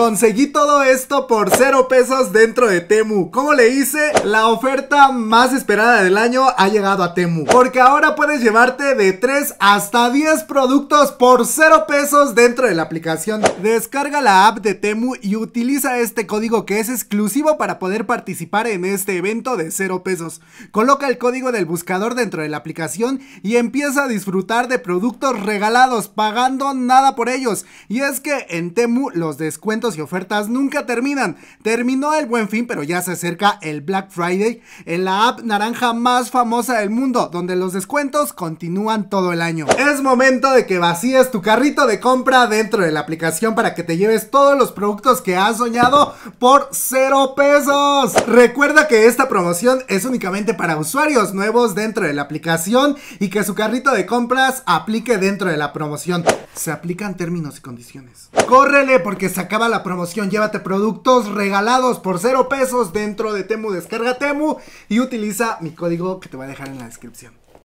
Conseguí todo esto por 0 pesos dentro de Temu. Como le hice? La oferta más esperada del año ha llegado a Temu. Porque ahora puedes llevarte de 3 hasta 10 productos por 0 pesos dentro de la aplicación. Descarga la app de Temu y utiliza este código que es exclusivo para poder participar en este evento de 0 pesos. Coloca el código del buscador dentro de la aplicación y empieza a disfrutar de productos regalados pagando nada por ellos. Y es que en Temu los descuentos y ofertas nunca terminan. Terminó el buen fin, pero ya se acerca el Black Friday en la app naranja más famosa del mundo, donde los descuentos continúan todo el año. Es momento de que vacíes tu carrito de compra dentro de la aplicación para que te lleves todos los productos que has soñado por cero pesos. Recuerda que esta promoción es únicamente para usuarios nuevos dentro de la aplicación y que su carrito de compras aplique dentro de la promoción. Se aplican términos y condiciones córrele porque se acaba la promoción. Llévate productos regalados por cero pesos dentro de Temu. Descarga Temu y utiliza mi código que te voy a dejar en la descripción.